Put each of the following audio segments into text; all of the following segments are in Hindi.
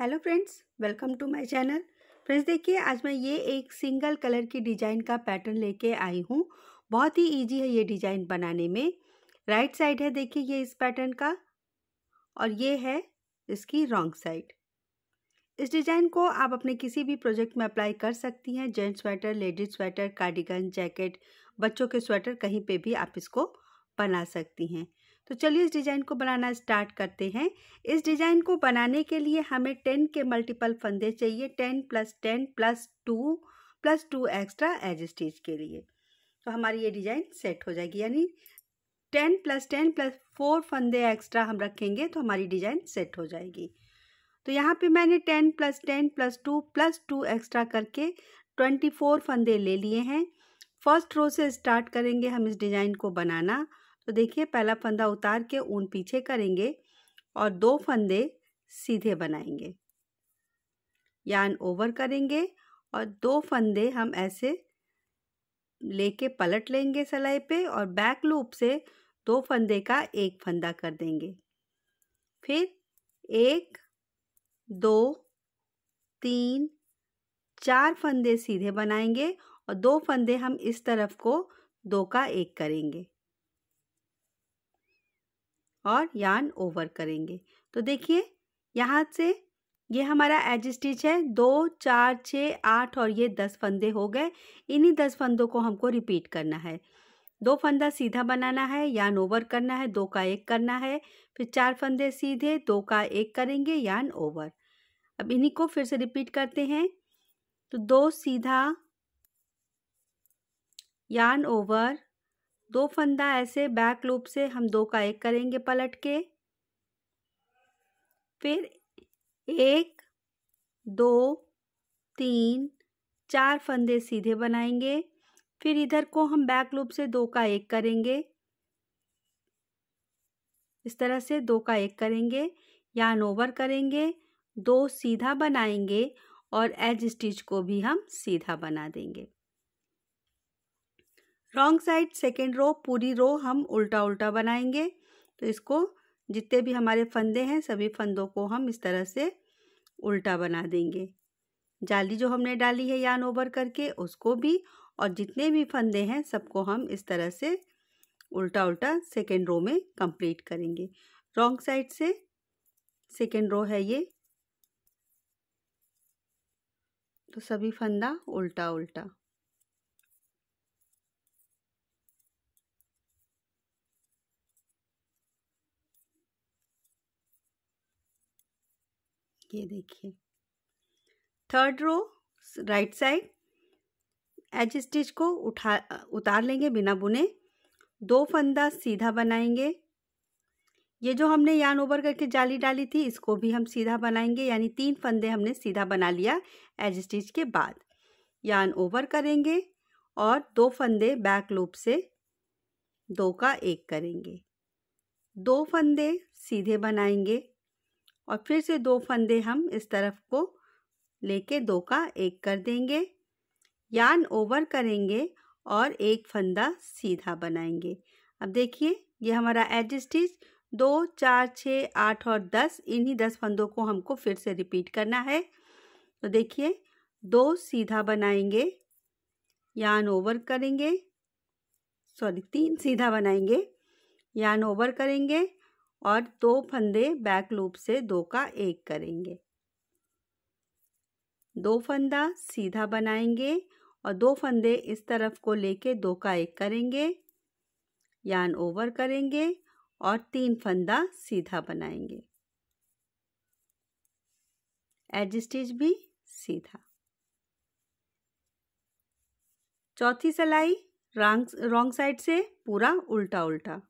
hello friends welcome to my channel friends देखिए आज मैं ये एक सिंगल कलर की डिज़ाइन का पैटर्न लेके आई हूँ बहुत ही इजी है ये डिज़ाइन बनाने में राइट साइड है देखिए ये इस पैटर्न का और ये है इसकी रॉन्ग साइड इस डिज़ाइन को आप अपने किसी भी प्रोजेक्ट में अप्लाई कर सकती हैं gents sweater ladies sweater cardigan jacket बच्चों के स्वेटर कहीं पर भी आप इसको बना सकती हैं तो चलिए इस डिज़ाइन को बनाना स्टार्ट करते हैं इस डिज़ाइन को बनाने के लिए हमें टेन के मल्टीपल फंदे चाहिए ten plus ten plus two plus two extra edge stitch के लिए तो हमारी ये डिज़ाइन सेट हो जाएगी यानी ten plus ten plus four फंदे एक्स्ट्रा हम रखेंगे तो हमारी डिज़ाइन सेट हो जाएगी तो यहाँ पे मैंने ten plus ten plus two plus two extra करके ट्वेंटी फोर फंदे ले लिए हैं फर्स्ट रो से स्टार्ट करेंगे हम इस डिज़ाइन को बनाना तो देखिए पहला फंदा उतार के ऊन पीछे करेंगे और दो फंदे सीधे बनाएंगे यान ओवर करेंगे और दो फंदे हम ऐसे लेके पलट लेंगे सिलाई पे और बैक लूप से दो फंदे का एक फंदा कर देंगे फिर एक दो तीन चार फंदे सीधे बनाएंगे और दो फंदे हम इस तरफ को दो का एक करेंगे और यान ओवर करेंगे तो देखिए यहाँ से ये हमारा एज स्टिच है दो चार छ आठ और ये दस फंदे हो गए इन्हीं दस फंदों को हमको रिपीट करना है दो फंदा सीधा बनाना है यान ओवर करना है दो का एक करना है फिर चार फंदे सीधे दो का एक करेंगे यान ओवर अब इन्हीं को फिर से रिपीट करते हैं तो दो सीधा यान ओवर दो फंदा ऐसे बैक लूप से हम दो का एक करेंगे पलट के फिर एक दो तीन चार फंदे सीधे बनाएंगे फिर इधर को हम बैक लूप से दो का एक करेंगे इस तरह से दो का एक करेंगे यान ओवर करेंगे दो सीधा बनाएंगे और एज स्टिच को भी हम सीधा बना देंगे रॉन्ग साइड सेकेंड रो पूरी रो हम उल्टा उल्टा बनाएंगे तो इसको जितने भी हमारे फंदे हैं सभी फंदों को हम इस तरह से उल्टा बना देंगे जाली जो हमने डाली है यान ओवर करके उसको भी और जितने भी फंदे हैं सबको हम इस तरह से उल्टा उल्टा सेकेंड रो में कंप्लीट करेंगे रॉन्ग साइड से सेकेंड रो है ये तो सभी फंदा उल्टा उल्टा ये देखिए third row right side edge stitch को उठा उतार लेंगे बिना बुने दो फंदा सीधा बनाएंगे ये जो हमने यान ओवर करके जाली डाली थी इसको भी हम सीधा बनाएंगे यानी तीन फंदे हमने सीधा बना लिया एज स्टिच के बाद यान ओवर करेंगे और दो फंदे बैक लूप से दो का एक करेंगे दो फंदे सीधे बनाएंगे और फिर से दो फंदे हम इस तरफ को लेके दो का एक कर देंगे यान ओवर करेंगे और एक फंदा सीधा बनाएंगे अब देखिए ये हमारा एज स्टिच दो चार छः आठ और दस इन्हीं दस फंदों को हमको फिर से रिपीट करना है तो देखिए दो सीधा बनाएंगे यान ओवर करेंगे सॉरी तीन सीधा बनाएंगे यान ओवर करेंगे और दो फंदे बैक लूप से दो का एक करेंगे दो फंदा सीधा बनाएंगे और दो फंदे इस तरफ को लेके दो का एक करेंगे यान ओवर करेंगे और तीन फंदा सीधा बनाएंगे एज स्टिच भी सीधा चौथी सिलाई रॉन्ग रॉन्ग साइड से पूरा उल्टा उल्टा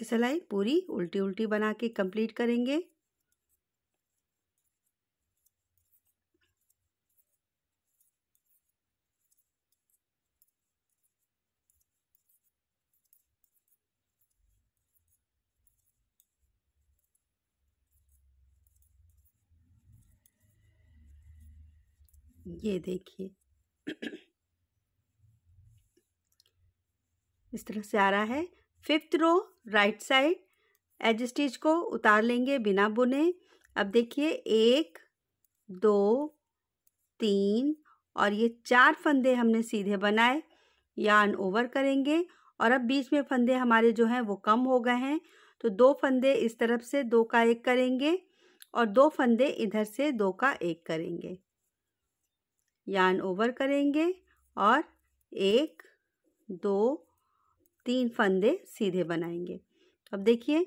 की सिलाई पूरी उल्टी उल्टी बना के कंप्लीट करेंगे ये देखिए इस तरह से आ रहा है fifth row right side edge stitch को उतार लेंगे बिना बुने अब देखिए एक दो तीन और ये चार फंदे हमने सीधे बनाए यान ओवर करेंगे और अब बीच में फंदे हमारे जो हैं वो कम हो गए हैं तो दो फंदे इस तरफ से दो का एक करेंगे और दो फंदे इधर से दो का एक करेंगे यान ओवर करेंगे और एक दो तीन फंदे सीधे बनाएंगे अब देखिए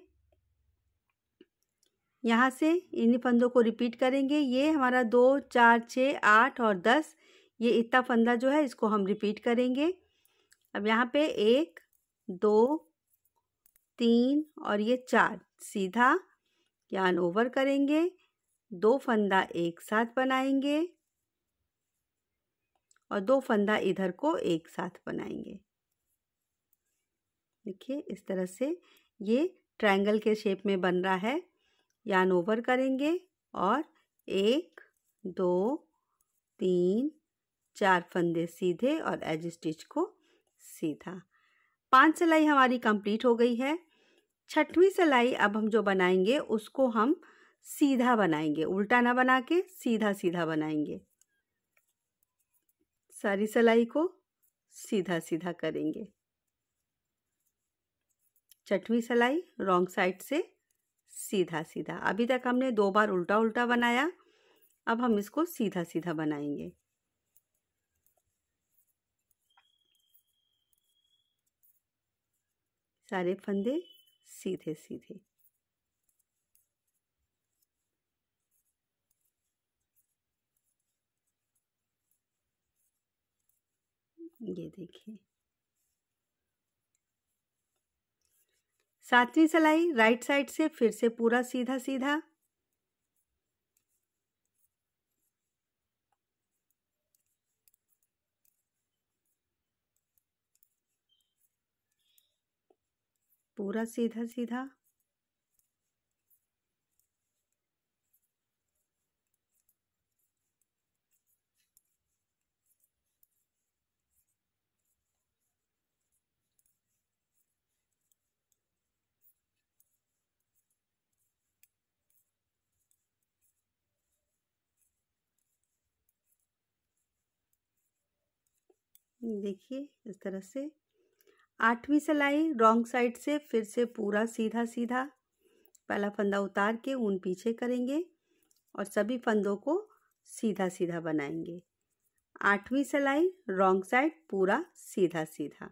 यहाँ से इन्हीं फंदों को रिपीट करेंगे ये हमारा दो चार छः आठ और दस ये इतना फंदा जो है इसको हम रिपीट करेंगे अब यहाँ पे एक दो तीन और ये चार सीधा यान ओवर करेंगे दो फंदा एक साथ बनाएंगे और दो फंदा इधर को एक साथ बनाएंगे देखिए इस तरह से ये ट्रायंगल के शेप में बन रहा है यान ओवर करेंगे और एक दो तीन चार फंदे सीधे और एज स्टिच को सीधा पांच सिलाई हमारी कंप्लीट हो गई है छठवीं सिलाई अब हम जो बनाएंगे उसको हम सीधा बनाएंगे उल्टा ना बना के सीधा सीधा बनाएंगे सारी सिलाई को सीधा सीधा करेंगे चटवी सलाई रॉन्ग साइड से सीधा सीधा अभी तक हमने दो बार उल्टा उल्टा बनाया अब हम इसको सीधा सीधा बनाएंगे सारे फंदे सीधे सीधे ये देखिए सातवीं सिलाई राइट साइड से फिर से पूरा सीधा सीधा पूरा सीधा सीधा देखिए इस तरह से आठवीं सिलाई रॉन्ग साइड से फिर से पूरा सीधा सीधा पहला फंदा उतार के ऊन पीछे करेंगे और सभी फंदों को सीधा सीधा बनाएंगे आठवीं सिलाई रॉन्ग साइड पूरा सीधा सीधा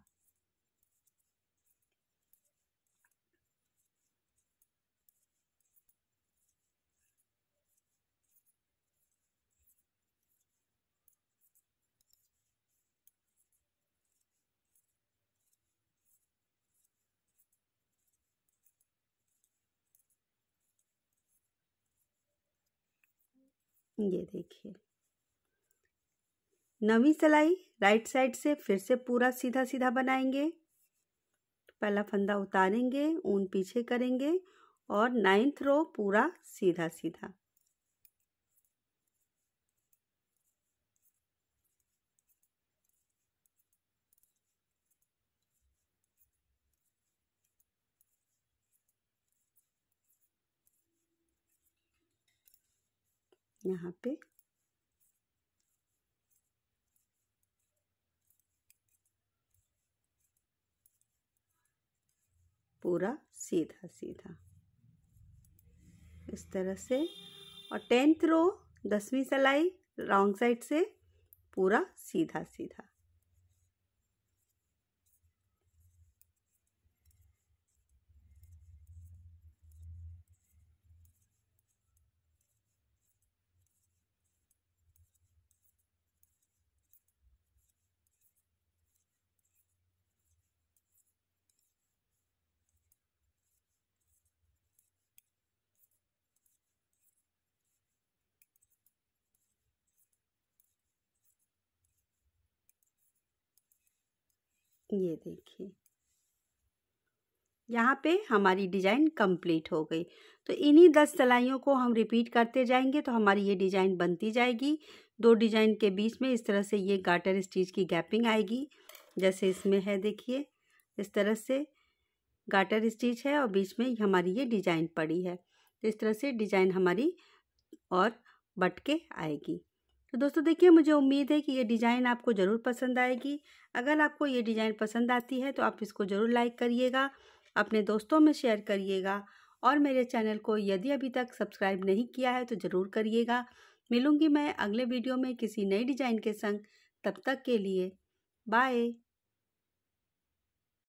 ये देखिए नवी सिलाई राइट साइड से फिर से पूरा सीधा सीधा बनाएंगे पहला फंदा उतारेंगे ऊन पीछे करेंगे और नाइन्थ रो पूरा सीधा सीधा यहाँ पे पूरा सीधा सीधा इस तरह से और टेंथ रो दसवीं सलाई रॉन्ग साइड से पूरा सीधा सीधा ये देखिए यहाँ पे हमारी डिजाइन कंप्लीट हो गई तो इन्हीं दस सिलाइयों को हम रिपीट करते जाएंगे तो हमारी ये डिजाइन बनती जाएगी दो डिजाइन के बीच में इस तरह से ये गार्टर स्टिच की गैपिंग आएगी जैसे इसमें है देखिए इस तरह से गार्टर स्टिच है और बीच में हमारी ये डिजाइन पड़ी है तो इस तरह से डिजाइन हमारी और बट के आएगी तो दोस्तों देखिए मुझे उम्मीद है कि ये डिज़ाइन आपको ज़रूर पसंद आएगी अगर आपको ये डिज़ाइन पसंद आती है तो आप इसको ज़रूर लाइक करिएगा अपने दोस्तों में शेयर करिएगा और मेरे चैनल को यदि अभी तक सब्सक्राइब नहीं किया है तो ज़रूर करिएगा मिलूँगी मैं अगले वीडियो में किसी नई डिज़ाइन के संग तब तक के लिए बाय